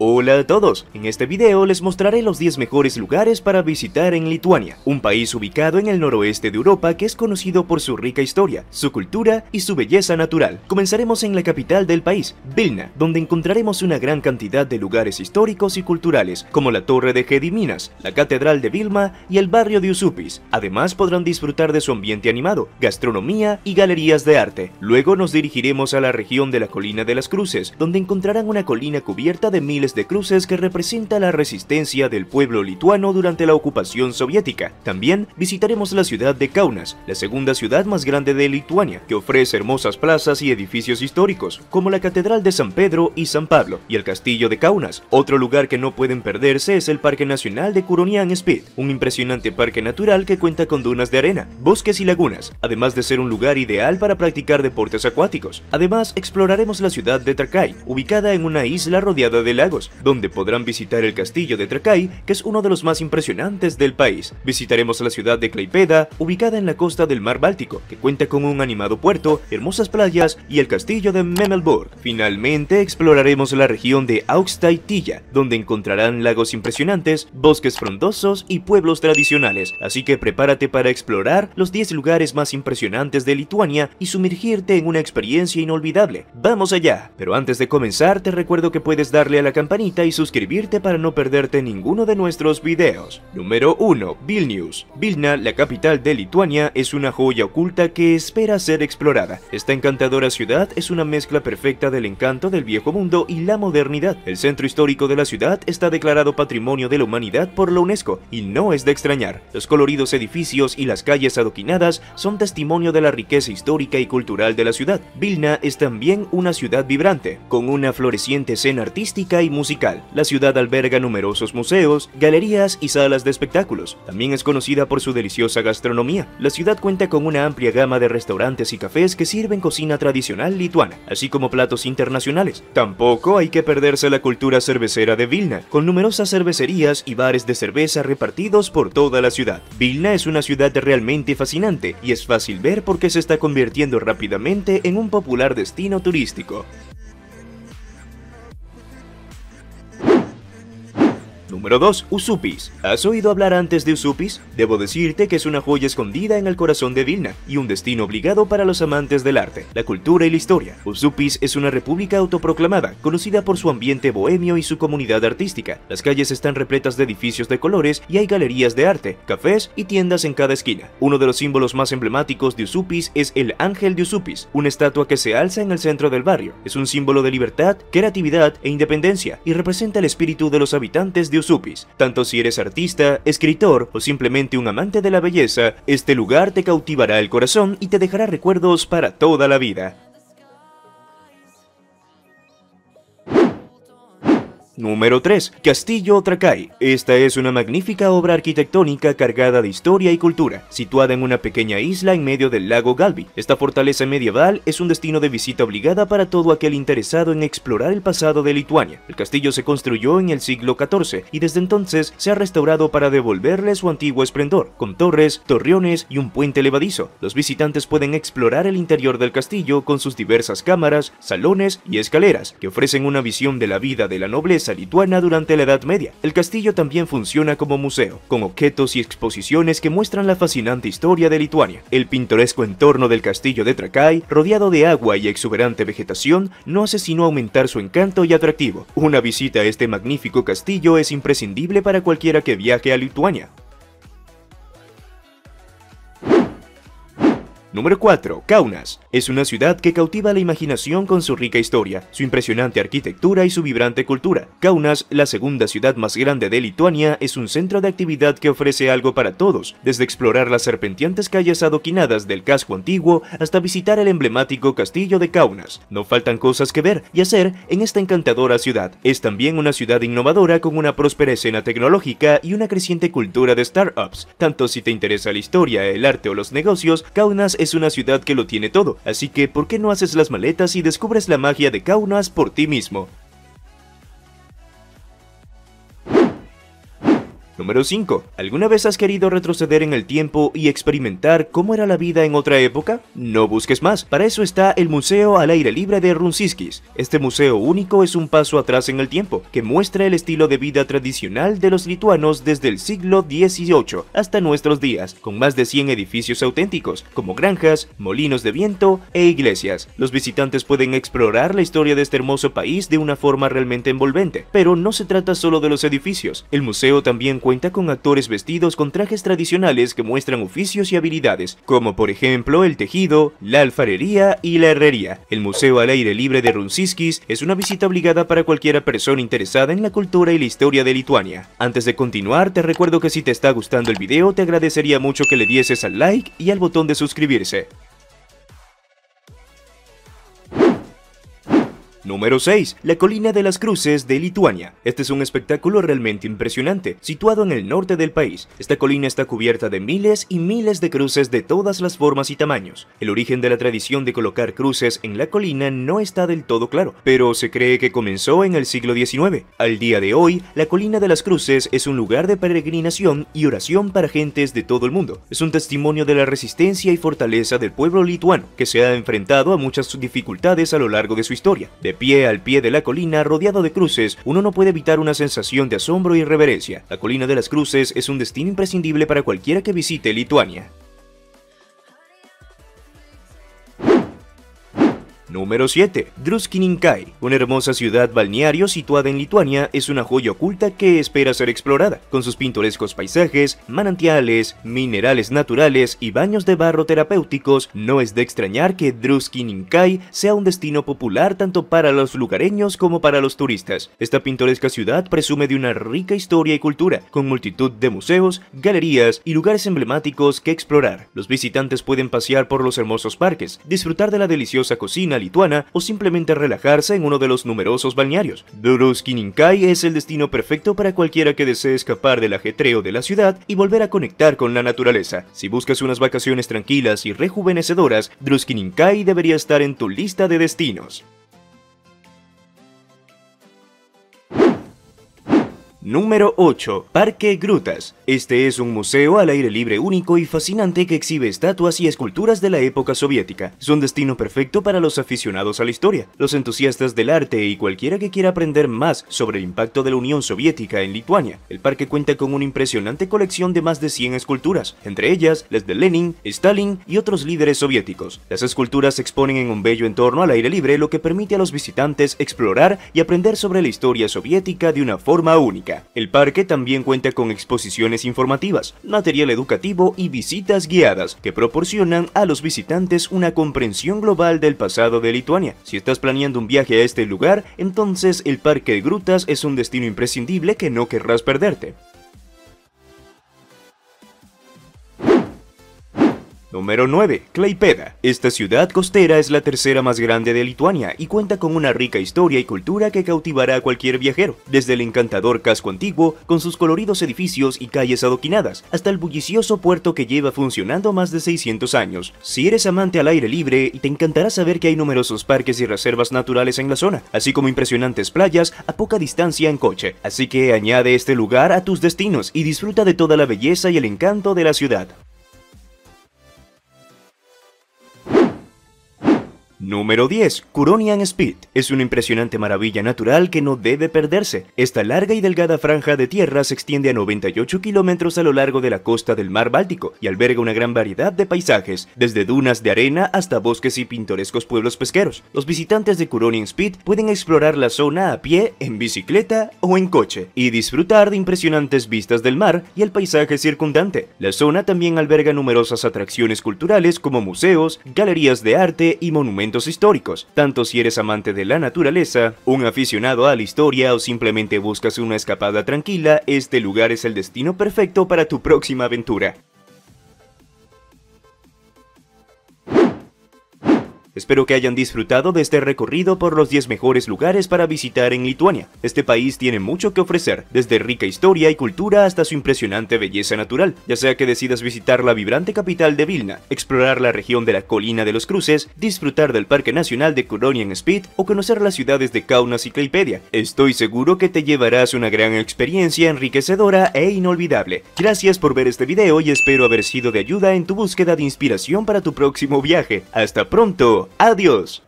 Hola a todos, en este video les mostraré los 10 mejores lugares para visitar en Lituania, un país ubicado en el noroeste de Europa que es conocido por su rica historia, su cultura y su belleza natural. Comenzaremos en la capital del país, Vilna, donde encontraremos una gran cantidad de lugares históricos y culturales, como la Torre de Gediminas, la Catedral de Vilma y el barrio de Usupis. Además podrán disfrutar de su ambiente animado, gastronomía y galerías de arte. Luego nos dirigiremos a la región de la Colina de las Cruces, donde encontrarán una colina cubierta de miles de cruces que representa la resistencia del pueblo lituano durante la ocupación soviética. También visitaremos la ciudad de Kaunas, la segunda ciudad más grande de Lituania, que ofrece hermosas plazas y edificios históricos, como la Catedral de San Pedro y San Pablo, y el Castillo de Kaunas. Otro lugar que no pueden perderse es el Parque Nacional de Kuronian Spit, un impresionante parque natural que cuenta con dunas de arena, bosques y lagunas, además de ser un lugar ideal para practicar deportes acuáticos. Además, exploraremos la ciudad de Trakai, ubicada en una isla rodeada de lagos donde podrán visitar el castillo de Trakai, que es uno de los más impresionantes del país. Visitaremos la ciudad de Kleipeda, ubicada en la costa del mar Báltico, que cuenta con un animado puerto, hermosas playas y el castillo de Memelburg. Finalmente exploraremos la región de Augstaitilla, donde encontrarán lagos impresionantes, bosques frondosos y pueblos tradicionales, así que prepárate para explorar los 10 lugares más impresionantes de Lituania y sumergirte en una experiencia inolvidable. ¡Vamos allá! Pero antes de comenzar, te recuerdo que puedes darle a la campanita y suscribirte para no perderte ninguno de nuestros videos. Número 1. Vilnius. Vilna, la capital de Lituania, es una joya oculta que espera ser explorada. Esta encantadora ciudad es una mezcla perfecta del encanto del viejo mundo y la modernidad. El centro histórico de la ciudad está declarado Patrimonio de la Humanidad por la UNESCO y no es de extrañar. Los coloridos edificios y las calles adoquinadas son testimonio de la riqueza histórica y cultural de la ciudad. Vilna es también una ciudad vibrante, con una floreciente escena artística y musical, la ciudad alberga numerosos museos, galerías y salas de espectáculos. También es conocida por su deliciosa gastronomía. La ciudad cuenta con una amplia gama de restaurantes y cafés que sirven cocina tradicional lituana, así como platos internacionales. Tampoco hay que perderse la cultura cervecera de Vilna, con numerosas cervecerías y bares de cerveza repartidos por toda la ciudad. Vilna es una ciudad realmente fascinante y es fácil ver por qué se está convirtiendo rápidamente en un popular destino turístico. Número 2. Usupis. ¿Has oído hablar antes de Usupis? Debo decirte que es una joya escondida en el corazón de Vilna y un destino obligado para los amantes del arte, la cultura y la historia. Usupis es una república autoproclamada, conocida por su ambiente bohemio y su comunidad artística. Las calles están repletas de edificios de colores y hay galerías de arte, cafés y tiendas en cada esquina. Uno de los símbolos más emblemáticos de Usupis es el Ángel de Usupis, una estatua que se alza en el centro del barrio. Es un símbolo de libertad, creatividad e independencia y representa el espíritu de los habitantes de tanto si eres artista, escritor o simplemente un amante de la belleza, este lugar te cautivará el corazón y te dejará recuerdos para toda la vida. Número 3. Castillo Tracay. Esta es una magnífica obra arquitectónica cargada de historia y cultura, situada en una pequeña isla en medio del lago Galbi. Esta fortaleza medieval es un destino de visita obligada para todo aquel interesado en explorar el pasado de Lituania. El castillo se construyó en el siglo XIV y desde entonces se ha restaurado para devolverle su antiguo esplendor, con torres, torreones y un puente levadizo. Los visitantes pueden explorar el interior del castillo con sus diversas cámaras, salones y escaleras, que ofrecen una visión de la vida de la nobleza lituana durante la Edad Media. El castillo también funciona como museo, con objetos y exposiciones que muestran la fascinante historia de Lituania. El pintoresco entorno del castillo de Trakai, rodeado de agua y exuberante vegetación, no hace sino aumentar su encanto y atractivo. Una visita a este magnífico castillo es imprescindible para cualquiera que viaje a Lituania. Número 4. Kaunas. Es una ciudad que cautiva la imaginación con su rica historia, su impresionante arquitectura y su vibrante cultura. Kaunas, la segunda ciudad más grande de Lituania, es un centro de actividad que ofrece algo para todos, desde explorar las serpenteantes calles adoquinadas del casco antiguo hasta visitar el emblemático castillo de Kaunas. No faltan cosas que ver y hacer en esta encantadora ciudad. Es también una ciudad innovadora con una próspera escena tecnológica y una creciente cultura de startups. Tanto si te interesa la historia, el arte o los negocios, Kaunas es una ciudad que lo tiene todo, así que ¿por qué no haces las maletas y descubres la magia de Kaunas por ti mismo? Número 5. ¿Alguna vez has querido retroceder en el tiempo y experimentar cómo era la vida en otra época? No busques más, para eso está el Museo al Aire Libre de Runciskis. Este museo único es un paso atrás en el tiempo, que muestra el estilo de vida tradicional de los lituanos desde el siglo XVIII hasta nuestros días, con más de 100 edificios auténticos, como granjas, molinos de viento e iglesias. Los visitantes pueden explorar la historia de este hermoso país de una forma realmente envolvente, pero no se trata solo de los edificios. El museo también cuenta cuenta con actores vestidos con trajes tradicionales que muestran oficios y habilidades, como por ejemplo el tejido, la alfarería y la herrería. El Museo al Aire Libre de Runciskis es una visita obligada para cualquier persona interesada en la cultura y la historia de Lituania. Antes de continuar, te recuerdo que si te está gustando el video, te agradecería mucho que le dieses al like y al botón de suscribirse. Número 6. La colina de las cruces de Lituania. Este es un espectáculo realmente impresionante, situado en el norte del país. Esta colina está cubierta de miles y miles de cruces de todas las formas y tamaños. El origen de la tradición de colocar cruces en la colina no está del todo claro, pero se cree que comenzó en el siglo XIX. Al día de hoy, la colina de las cruces es un lugar de peregrinación y oración para gentes de todo el mundo. Es un testimonio de la resistencia y fortaleza del pueblo lituano, que se ha enfrentado a muchas dificultades a lo largo de su historia. De pie al pie de la colina, rodeado de cruces, uno no puede evitar una sensación de asombro y reverencia. La colina de las cruces es un destino imprescindible para cualquiera que visite Lituania. Número 7. Druskininkai, una hermosa ciudad balneario situada en Lituania, es una joya oculta que espera ser explorada, con sus pintorescos paisajes, manantiales, minerales naturales y baños de barro terapéuticos, no es de extrañar que Druskininkai sea un destino popular tanto para los lugareños como para los turistas. Esta pintoresca ciudad presume de una rica historia y cultura, con multitud de museos, galerías y lugares emblemáticos que explorar. Los visitantes pueden pasear por los hermosos parques, disfrutar de la deliciosa cocina lituana o simplemente relajarse en uno de los numerosos balnearios. Druskininkai es el destino perfecto para cualquiera que desee escapar del ajetreo de la ciudad y volver a conectar con la naturaleza. Si buscas unas vacaciones tranquilas y rejuvenecedoras, Druskininkai debería estar en tu lista de destinos. Número 8. Parque Grutas. Este es un museo al aire libre único y fascinante que exhibe estatuas y esculturas de la época soviética. Es un destino perfecto para los aficionados a la historia, los entusiastas del arte y cualquiera que quiera aprender más sobre el impacto de la Unión Soviética en Lituania. El parque cuenta con una impresionante colección de más de 100 esculturas, entre ellas las de Lenin, Stalin y otros líderes soviéticos. Las esculturas se exponen en un bello entorno al aire libre, lo que permite a los visitantes explorar y aprender sobre la historia soviética de una forma única. El parque también cuenta con exposiciones informativas, material educativo y visitas guiadas que proporcionan a los visitantes una comprensión global del pasado de Lituania. Si estás planeando un viaje a este lugar, entonces el Parque de Grutas es un destino imprescindible que no querrás perderte. Número 9. Claypeda. Esta ciudad costera es la tercera más grande de Lituania y cuenta con una rica historia y cultura que cautivará a cualquier viajero, desde el encantador casco antiguo, con sus coloridos edificios y calles adoquinadas, hasta el bullicioso puerto que lleva funcionando más de 600 años. Si eres amante al aire libre, te encantará saber que hay numerosos parques y reservas naturales en la zona, así como impresionantes playas a poca distancia en coche. Así que añade este lugar a tus destinos y disfruta de toda la belleza y el encanto de la ciudad. Número 10. Curonian Speed. Es una impresionante maravilla natural que no debe perderse. Esta larga y delgada franja de tierra se extiende a 98 kilómetros a lo largo de la costa del mar Báltico y alberga una gran variedad de paisajes, desde dunas de arena hasta bosques y pintorescos pueblos pesqueros. Los visitantes de Curonian Speed pueden explorar la zona a pie, en bicicleta o en coche y disfrutar de impresionantes vistas del mar y el paisaje circundante. La zona también alberga numerosas atracciones culturales como museos, galerías de arte y monumentos históricos, tanto si eres amante de la naturaleza, un aficionado a la historia o simplemente buscas una escapada tranquila, este lugar es el destino perfecto para tu próxima aventura. Espero que hayan disfrutado de este recorrido por los 10 mejores lugares para visitar en Lituania. Este país tiene mucho que ofrecer, desde rica historia y cultura hasta su impresionante belleza natural, ya sea que decidas visitar la vibrante capital de Vilna, explorar la región de la colina de los cruces, disfrutar del Parque Nacional de Kuronian Speed o conocer las ciudades de Kaunas y Estoy seguro que te llevarás una gran experiencia enriquecedora e inolvidable. Gracias por ver este video y espero haber sido de ayuda en tu búsqueda de inspiración para tu próximo viaje. ¡Hasta pronto! Adiós.